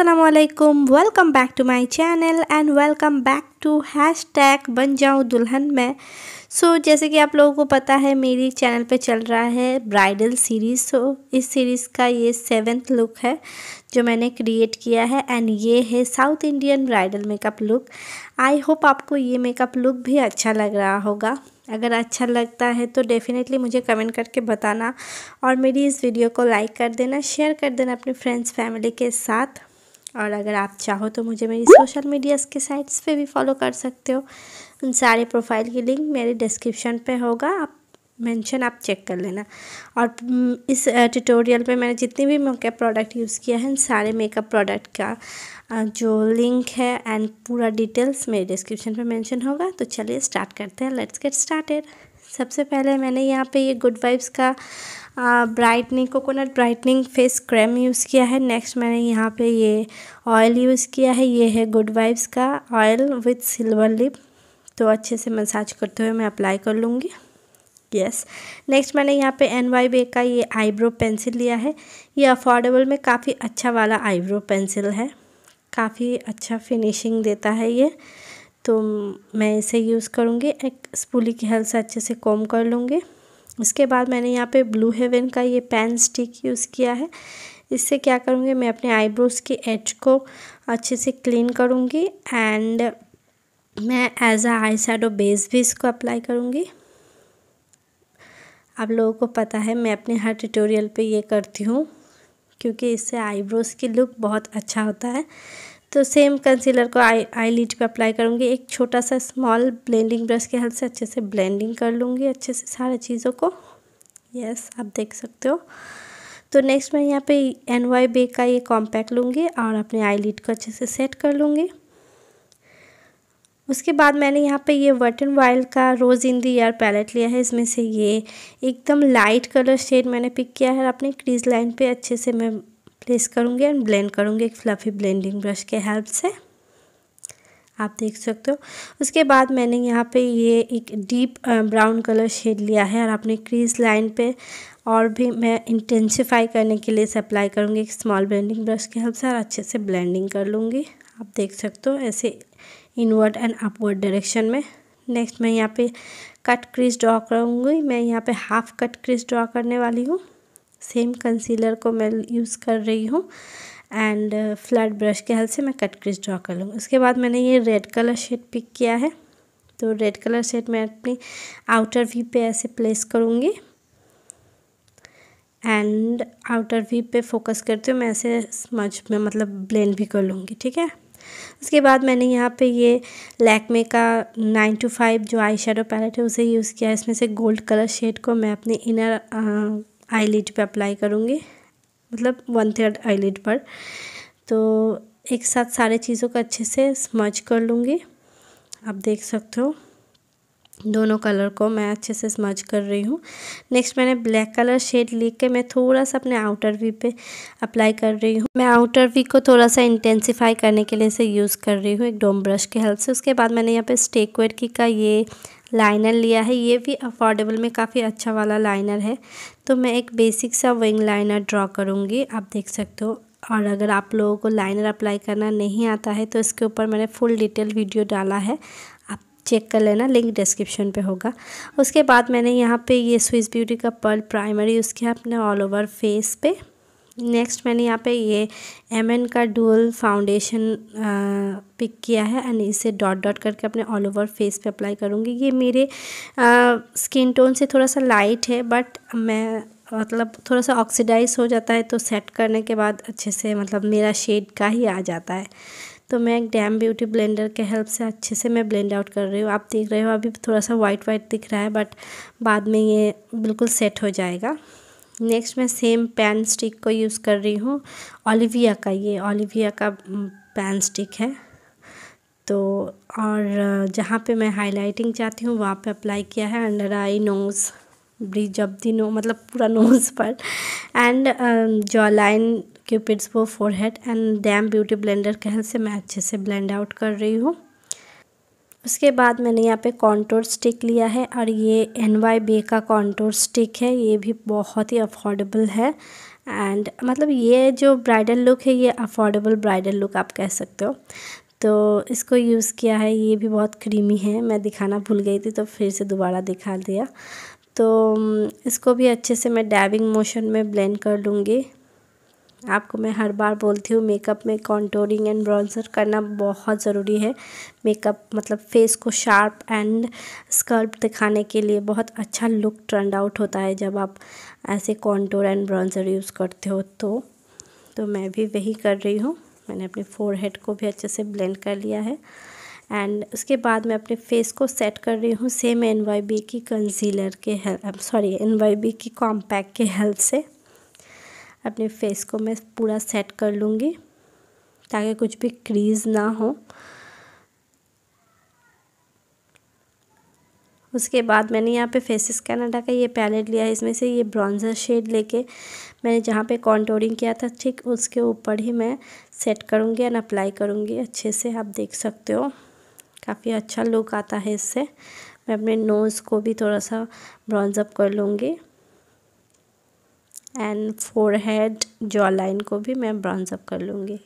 Aslam welcome back to my channel and welcome back to hashtag बन जाऊँ दुल्हन में सो so, जैसे कि आप लोगों को पता है मेरी चैनल पे चल रहा है ब्राइडल सीरीज़ सो so, इस सीरीज़ का ये सेवेंथ लुक है जो मैंने क्रिएट किया है एंड ये है South Indian bridal makeup look I hope आपको ये मेकअप लुक भी अच्छा लग रहा होगा अगर अच्छा लगता है तो डेफ़िनेटली मुझे कमेंट करके बताना और मेरी इस वीडियो को लाइक कर देना शेयर कर देना अपने फ्रेंड्स फैमिली के साथ और अगर आप चाहो तो मुझे मेरी सोशल मीडियाज़ के साइट्स पे भी फॉलो कर सकते हो उन सारे प्रोफाइल की लिंक मेरे डिस्क्रिप्शन पे होगा आप मेंशन आप चेक कर लेना और इस ट्यूटोरियल पे मैंने जितने भी मेकअप प्रोडक्ट यूज़ किया है इन सारे मेकअप प्रोडक्ट का जो लिंक है एंड पूरा डिटेल्स मेरे डिस्क्रिप्शन पर मैंशन होगा तो चलिए स्टार्ट करते हैं लेट्स गेट स्टार्टेड सबसे पहले मैंने यहाँ पे ये गुड वाइब्स का brightening coconut brightening face cream use किया है नेक्स्ट मैंने यहाँ पे ये ऑयल यूज़ किया है ये है गुड वाइब्स का ऑयल विथ सिल्वर लिप तो अच्छे से मसाज करते हुए मैं अप्लाई कर लूँगी यस yes. नेक्स्ट मैंने यहाँ पे एन वाई बे का ये आईब्रो पेंसिल लिया है ये अफोर्डेबल में काफ़ी अच्छा वाला आईब्रो पेंसिल है काफ़ी अच्छा फिनिशिंग देता है ये तो मैं इसे यूज़ करूँगी एक स्पूली की हेल्प से अच्छे से कॉम कर लूँगी उसके बाद मैंने यहाँ पे ब्लू हेवन का ये पेन स्टिक यूज़ किया है इससे क्या करूँगी मैं अपने आईब्रोज़ के एच को अच्छे से क्लीन करूँगी एंड मैं as a eyeshadow base भी इसको अप्लाई करूँगी आप लोगों को पता है मैं अपने हर ट्यूटोरियल पे ये करती हूँ क्योंकि इससे आईब्रोज़ की लुक बहुत अच्छा होता है तो सेम कंसीलर को आई आई लीड पर अप्लाई करूँगी एक छोटा सा स्मॉल ब्लेंडिंग ब्रश के हेल्प से अच्छे से ब्लेंडिंग कर लूँगी अच्छे से सारे चीज़ों को यस yes, आप देख सकते हो तो नेक्स्ट मैं यहाँ पे एन वाई बे का ये कॉम्पैक्ट लूँगी और अपने आई लीड को अच्छे से सेट कर लूँगी उसके बाद मैंने यहाँ पे ये वट एंड वाइल्ड का रोज़ इन दी ईयर पैलेट लिया है इसमें से ये एकदम लाइट कलर शेड मैंने पिक किया है अपने क्रीज लाइन पे अच्छे से मैं प्लेस करूँगी एंड ब्लेंड करूँगी एक फ्लफ़ी ब्लेंडिंग ब्रश के हेल्प से आप देख सकते हो उसके बाद मैंने यहाँ पे ये एक डीप ब्राउन कलर शेड लिया है और अपने क्रीज लाइन पे और भी मैं इंटेंसिफाई करने के लिए सप्लाई करूँगी एक स्मॉल ब्लेंडिंग ब्रश के हेल्प से और अच्छे से ब्लेंडिंग कर लूँगी आप देख सकते हो ऐसे इनवर्ड एंड अपवर्ड डायरेक्शन में नेक्स्ट मैं यहाँ पे कट क्रीज ड्रॉ करूँगी मैं यहाँ पे हाफ कट क्रीज ड्रॉ करने वाली हूँ सेम कंसीलर को मैं यूज़ कर रही हूँ एंड फ्लैट ब्रश के हेल्प से मैं कट क्रिज ड्रॉ कर लूँगी उसके बाद मैंने ये रेड कलर शेड पिक किया है तो रेड कलर शेड मैं अपनी आउटर वी पे ऐसे प्लेस करूँगी एंड आउटर वी पे फोकस करते हुए मैं ऐसे स्मज में मतलब ब्लेंड भी कर लूँगी ठीक है उसके बाद मैंने यहाँ पे ये लैकमे का नाइन टू फाइव जो आई शेडो पैलेट है उसे यूज़ किया है इसमें से गोल्ड कलर शेड को मैं अपने इनर आईलिड पे अप्लाई करूँगी मतलब वन थर्ड आईलिड पर तो एक साथ सारे चीज़ों को अच्छे से स्मच कर लूँगी आप देख सकते हो दोनों कलर को मैं अच्छे से स्मज कर रही हूँ नेक्स्ट मैंने ब्लैक कलर शेड ले के मैं थोड़ा सा अपने आउटर वी पे अप्लाई कर रही हूँ मैं आउटर वी को थोड़ा सा इंटेंसिफाई करने के लिए इसे यूज़ कर रही हूँ एक डोम ब्रश के हेल्प से उसके बाद मैंने यहाँ पे स्टेकवेट की का ये लाइनर लिया है ये भी अफोर्डेबल में काफ़ी अच्छा वाला लाइनर है तो मैं एक बेसिक सा विंग लाइनर ड्रॉ करूँगी आप देख सकते हो और अगर आप लोगों को लाइनर अप्लाई करना नहीं आता है तो इसके ऊपर मैंने फुल डिटेल वीडियो डाला है चेक कर लेना लिंक डिस्क्रिप्शन पे होगा उसके बाद मैंने यहाँ पे ये स्विस ब्यूटी का पर्ल प्राइमर यूज़ किया अपने ऑल ओवर फेस पे नेक्स्ट मैंने यहाँ पे ये एम का डुअल फाउंडेशन पिक किया है एंड इसे डॉट डॉट करके अपने ऑल ओवर फेस पे अप्लाई करूँगी ये मेरे स्किन टोन से थोड़ा सा लाइट है बट मैं मतलब थोड़ा सा ऑक्सीडाइज हो जाता है तो सेट करने के बाद अच्छे से मतलब मेरा शेड का ही आ जाता है तो मैं एक डैम ब्यूटी ब्लेंडर के हेल्प से अच्छे से मैं ब्लेंड आउट कर रही हूँ आप देख रहे हो अभी थोड़ा सा वाइट वाइट दिख रहा है बट बाद में ये बिल्कुल सेट हो जाएगा नेक्स्ट मैं सेम पैन स्टिक को यूज़ कर रही हूँ ओलिविया का ये ओलिविया का पैन स्टिक है तो और जहाँ पे मैं हाइलाइटिंग चाहती हूँ वहाँ पे अप्लाई किया है अंडर आई नोज़ ब्रिज अब दी नो मतलब पूरा नोज़ पर एंड जॉ लाइन क्यूपिड्स वो forehead and dam beauty blender कहन से मैं अच्छे से ब्लेंड आउट कर रही हूँ उसके बाद मैंने यहाँ पे कॉन्टोर स्टिक लिया है और ये एन वाई बे का कॉन्टोर स्टिक है ये भी बहुत ही अफोर्डेबल है एंड मतलब ये जो ब्राइडल लुक है ये अफोर्डेबल ब्राइडल लुक आप कह सकते हो तो इसको यूज़ किया है ये भी बहुत क्रीमी है मैं दिखाना भूल गई थी तो फिर से दोबारा दिखा दिया तो इसको भी अच्छे से मैं डैबिंग मोशन में ब्लेंड कर लूँगी आपको मैं हर बार बोलती हूँ मेकअप में कॉन्टोरिंग एंड ब्राउजर करना बहुत ज़रूरी है मेकअप मतलब फेस को शार्प एंड स्कर्प दिखाने के लिए बहुत अच्छा लुक ट्रेंड आउट होता है जब आप ऐसे कॉन्टोर एंड ब्रॉन्ज़र यूज़ करते हो तो तो मैं भी वही कर रही हूँ मैंने अपने फोरहेड को भी अच्छे से ब्लेंड कर लिया है एंड उसके बाद मैं अपने फेस को सेट कर रही हूँ सेम एन वाई बी की कंसीलर के help sorry N Y B की कॉम्पैक्ट के हेल्प से अपने फेस को मैं पूरा सेट कर लूँगी ताकि कुछ भी क्रीज ना हो उसके बाद मैंने यहाँ पे फेस स्कैनडा का ये पैलेट लिया है इसमें से ये ब्राउन्ज़र शेड लेके मैंने जहाँ पे कॉन्टोरिंग किया था ठीक उसके ऊपर ही मैं सेट करूँगी एंड अप्लाई करूँगी अच्छे से आप देख सकते हो काफ़ी अच्छा लुक आता है इससे मैं अपने नोज़ को भी थोड़ा सा ब्रॉन्ज़ कर लूँगी and forehead jawline को भी मैं ब्राउंस अप कर लूँगी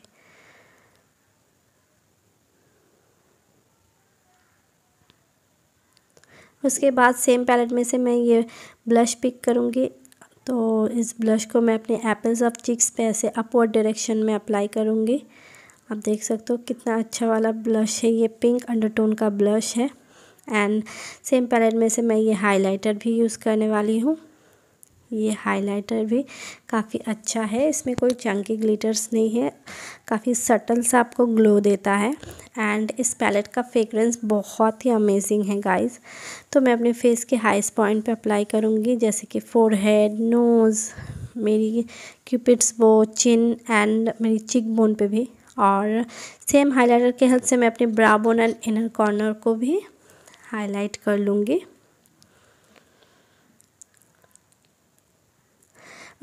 उसके बाद सेम पैलेट में से मैं ये ब्लश पिक करूँगी तो इस ब्लश को मैं अपने एप्पल्स ऑफ चिक्स पे ऐसे अपवर्ड डायरेक्शन में अप्लाई करूँगी आप देख सकते हो कितना अच्छा वाला ब्लश है ये पिंक अंडरटोन का ब्लश है एंड सेम पैलेट में से मैं ये हाइलाइटर भी यूज़ करने वाली हूँ ये हाइलाइटर भी काफ़ी अच्छा है इसमें कोई चंकी ग्लिटर्स नहीं है काफ़ी सटल सा आपको ग्लो देता है एंड इस पैलेट का फ्रेगरेंस बहुत ही अमेजिंग है गाइस तो मैं अपने फेस के हाइस पॉइंट पे अप्लाई करूँगी जैसे कि फोरहेड नोज़ मेरी क्यूपिड्स बो चिन एंड मेरी चिक बोन पे भी और सेम हाइलाइटर के हेल्प से मैं अपने brow bone and inner corner को भी हाईलाइट कर लूँगी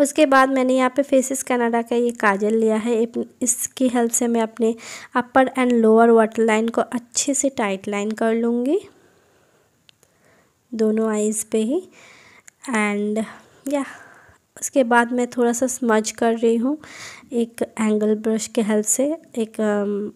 उसके बाद मैंने यहाँ पे फेसिस कनाडा का ये काजल लिया है इसकी हेल्प से मैं अपने upper and lower water line को अच्छे से टाइट लाइन कर लूँगी दोनों आइज़ पे ही एंड या उसके बाद मैं थोड़ा सा स्मज कर रही हूँ एक एंगल ब्रश के हेल्प से एक um,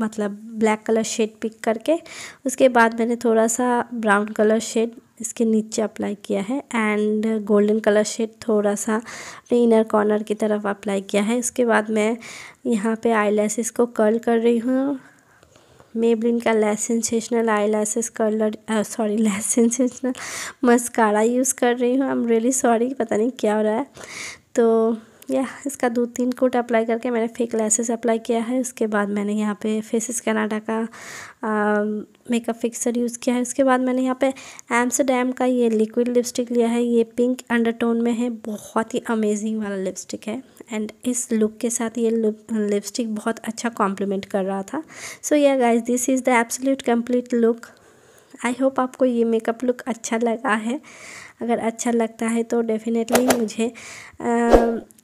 मतलब ब्लैक कलर शेड पिक करके उसके बाद मैंने थोड़ा सा ब्राउन कलर शेड इसके नीचे अप्लाई किया है एंड गोल्डन कलर शेड थोड़ा सा अपने इनर कॉर्नर की तरफ अप्लाई किया है इसके बाद मैं यहाँ पे आई को कर्ल कर रही हूँ मेबलिन का lash sensational eyelashes curler sorry lash sensational mascara use कर रही हूँ आई एम रियली सॉरी पता नहीं क्या हो रहा है तो या इसका दो तीन कोट अप्लाई करके मैंने फेक लेसेस अप्लाई किया है उसके बाद मैंने यहाँ पे फेसिस कनाडा का मेकअप फिक्सर यूज़ किया है उसके बाद मैंने यहाँ पे एम्स्टरडेम का ये लिक्विड लिपस्टिक लिया है ये पिंक अंडरटोन में है बहुत ही अमेजिंग वाला लिपस्टिक है एंड इस लुक के साथ ये लिपस्टिक बहुत अच्छा कॉम्प्लीमेंट कर रहा था so yeah guys this is the absolute complete look I hope आपको ये मेकअप लुक अच्छा लगा है अगर अच्छा लगता है तो डेफ़िनेटली मुझे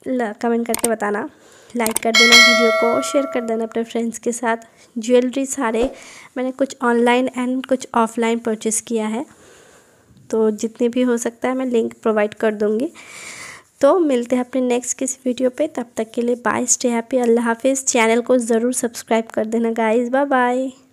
कमेंट करके बताना लाइक कर देना वीडियो को शेयर कर देना अपने फ्रेंड्स के साथ ज्वेलरी सारे मैंने कुछ ऑनलाइन एंड कुछ ऑफलाइन परचेस किया है तो जितने भी हो सकता है मैं लिंक प्रोवाइड कर दूँगी तो मिलते हैं अपने नेक्स्ट किसी वीडियो पे तब तक के लिए बाय स्टे हैप्पी अल्लाह हाफिज़ चैनल को ज़रूर सब्सक्राइब कर देना गाइस बाय बाय